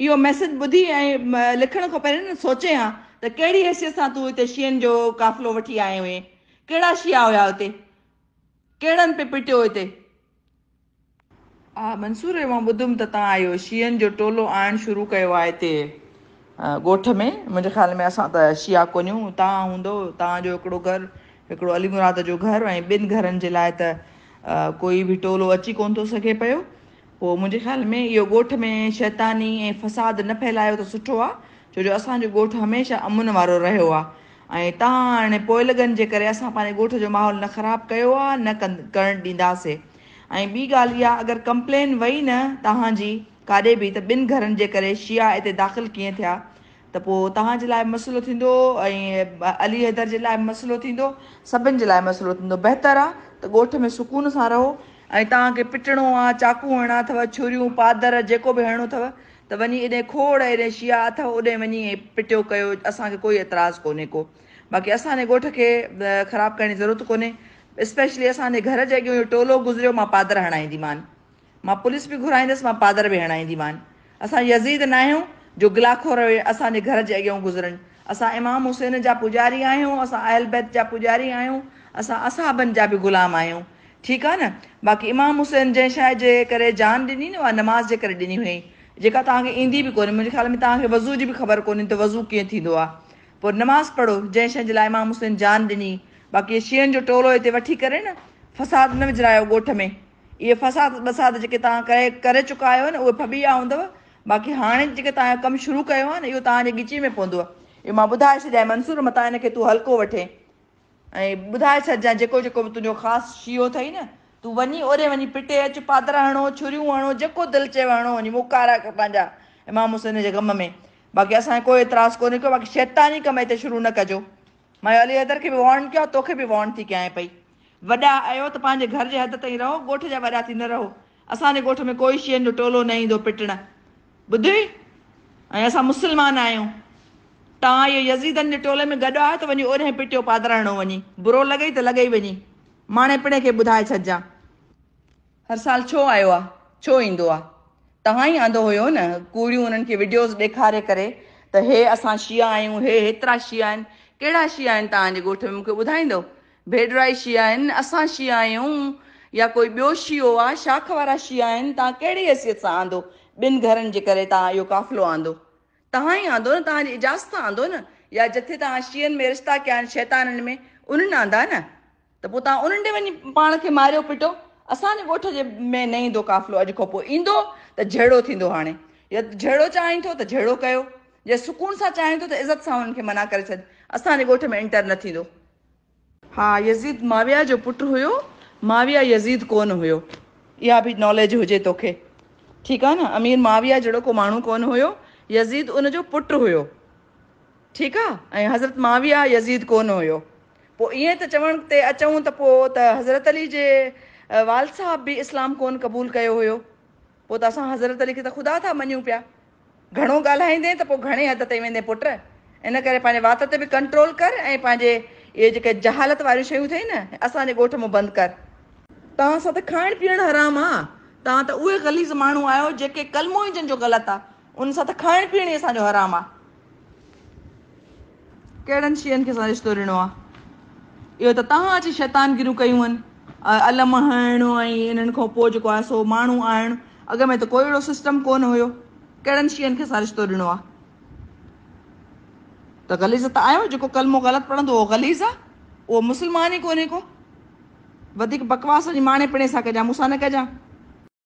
इहो मैसेज ॿुधी ऐं लिखण खां पहिरियों न सोचे हा त कहिड़ी हैसियत सां तूं हिते शींहनि जो काफ़िलो वठी आयो आईं कहिड़ा शीआ हुया हुते कहिड़नि पे पिटियो हिते हा मंसूर मां ॿुधुमि त तव्हां आहियो शींहनि जो टोलो आणणु शुरू कयो आहे हिते ॻोठ में मुंहिंजे ख़्याल में असां त शीआ कोन्हियूं तव्हां हूंदो तव्हांजो हिकिड़ो घर हिकिड़ो अली मुराद जो घरु ऐं ॿिनि घरनि जे लाइ त कोई बि टोलो अची कोन थो सघे पियो पोइ मुंहिंजे ख़्याल में इहो ॻोठ में शैतानी ऐं फ़साद न फैलायो त सुठो आहे छो जो असांजो ॻोठु हमेशह अमुन वारो रहियो आहे ऐं तव्हां हाणे पोइ लॻनि जे करे असां पंहिंजे ॻोठ जो माहौल न ख़राबु कयो आहे न कं करणु ॾींदासीं ऐं ॿी ॻाल्हि इहा अगरि कंप्लेन वई न तव्हांजी काॾे बि त ॿिनि घरनि जे करे शिया हिते दाख़िल कीअं थिया त पोइ तव्हांजे लाइ मसइलो थींदो ऐं अली हैदर जे लाइ मसइलो थींदो सभिनि जे लाइ मसइलो थींदो बहितरु आहे त ॻोठ में सुकून सां रहो ऐं तव्हांखे पिटणो आहे चाकू हणणा अथव छुरियूं पादर जेको बि हणणो अथव त वञी एॾे खोड़ एॾे शिया अथव ओॾे वञी पिटियो कयो असांखे कोई एतिराज़ु कोन्हे को बाक़ी असांजे ॻोठ खे ख़राबु करण जी ज़रूरत कोन्हे स्पेशली असांजे घर जे अॻियां टोलो गुज़रियो मां पादर हणाईंदीमानि मां पुलिस बि घुराईंदसि मां पादर बि हणाईंदीमान असां यज़ीद न आहियूं जो गिलाखोर असांजे घर जे अॻियां गुज़रनि असां इमाम हुसैन जा पुॼारी आहियूं असां ऐलबेद जा पुॼारी आहियूं असां असाबनि जा बि ग़ुलाम आहियूं ठीकु आहे न बाक़ी इमाम हुसैन जंहिं शइ जे करे जान ॾिनी न उहा नमाज़ जे करे ॾिनी हुई जेका तव्हांखे ईंदी बि कोन्हे मुंहिंजे ख़्याल में तव्हांखे वज़ू जी बि ख़बर कोन्हे त वज़ू कीअं थींदो आहे पोइ नमाज़ पढ़ो जंहिं शइ जे लाइ इमाम हुसैन जान ॾिनी बाक़ी शींहनि जो टोलो हिते वठी करे न फसाद न विझायो ॻोठ में इहे फसाद वसाद जेके तव्हां करे करे चुका आहियो न उहे फबी विया हूंदव बाक़ी हाणे जेके तव्हांजो कमु शुरू कयो आहे न इहो तव्हांजे ॻिची में पवंदव इहो मां ॿुधाए छॾियां मंसूर मता हिन खे तूं हल्को वठे ऐं ॿुधाए छॾिजांइ जेको जेको तुंहिंजो ख़ासि शीओ अथई न तूं वञी ओॾे वञी पिटे अचु पादर हणो छुरियूं हणो जेको दिलि चए हणो वञी मुकाराए पंहिंजा इमाम हुसैन जे कम में बाक़ी असांजो कोई त्रास कोन्हे को बाक़ी शैतानी कम हिते शुरू न कजो मां अली हैदर खे बि वॉर्न कयो आहे तोखे बि वॉर्न थी कयां पई वॾा आयो त पंहिंजे घर जे हद ताईं रहो ॻोठ जा वॾा थी न रहो असांजे ॻोठ में कोई शयुनि जो टोलो न ईंदो पिटणु ॿुध ऐं असां मुस्लमान आहियूं तव्हां इहो यज़ीदनि जे टोले में गॾु आहे त वञी ओॾे पिटियो पादराइणो वञी बुरो लॻई त लॻई वञी माणे पिणे खे ॿुधाए छॾिजां हर साल छो आयो आहे छो ईंदो आहे तव्हां ई आंदो हुयो न कूड़ियूं उन्हनि खे वीडियोस ॾेखारे करे त हे असां शीआ आहियूं हे हेतिरा शीआ आहिनि कहिड़ा शीआ आहिनि तव्हांजे ॻोठ में मूंखे ॿुधाईंदो भेडराई शीआ आहिनि असां शीआ आहियूं या कोई ॿियो शीओ आहे शाख वारा शीआ आहिनि तव्हां कहिड़ी हैसियत सां आंदो ॿिनि घरनि जे करे तव्हां इहो काफ़िलो आंदो तव्हां ई आंदो न तव्हांजी इजाज़त आंदो न या जिथे तव्हां शीहनि में रिश्ता कया आहिनि शैताननि में उन्हनि आंदा न त पोइ तव्हां उन्हनि ॾे वञी पाण खे मारियो पिटो असांजे ॻोठ जे में न ईंदो काफ़िलो अॼु खां पोइ ईंदो त जहिड़ो थींदो हाणे या जहिड़ो थो त जहिड़ो कयो या सुकून सां चाहिनि थो त इज़त सां हुननि खे मना करे छॾ असांजे ॻोठ में एंटर न थींदो हा यज़ीद माविया जो पुटु हुयो माविया यज़ीद कोन हुयो इहा बि नॉलेज हुजे तोखे ठीकु आहे न अमीर माविया जहिड़ो को माण्हू कोन हुयो यज़ीद उन जो पुटु हुयो ठीकु आहे ऐं हज़रत माविया यज़ीद कोन हुयो पोइ ईअं त चवण ते अचूं त पोइ त हज़रत अली जे वाल साहब बि इस्लाम कोन क़बूलु कयो हुयो पोइ त असां हज़रत अली खे त ख़ुदा था मञूं पिया घणो ॻाल्हाईंदे त पोइ घणे हद ते वेंदे पुट इन करे पंहिंजे वात ते बि कंट्रोल कर ऐं पंहिंजे इहे जेके जहालत वारियूं शयूं अथई न असांजे ॻोठ मां बंदि कर तव्हां सां त खाइणु पीअणु हराम आहे तव्हां त उहे गलीज़ माण्हू आहियो जेके कलमो कलमोइ जंहिंजो ग़लति आहे उन सां त खाइण पीअण ई असांजो हराम आहे कहिड़नि शयुनि खे असां रिश्तो ॾिनो आहे इहो त तव्हां अची शैतानगिरियूं कयूं आहिनि अलम हणणो ऐं इन्हनि खां पोइ जेको आहे सो माण्हू आणणु अॻ में त कोई अहिड़ो सिस्टम कोन हुयो कहिड़नि शयुनि खे असां रिश्तो ॾिनो आहे त गलीज़ त आयो जेको कलमो ग़लति पढ़ंदो उहो गलीज़ आहे उहो मुस्लमान ई कोन्हे को वधीक बकवास जी माणे पिणे सां कजांइ मूंसां न कजांइ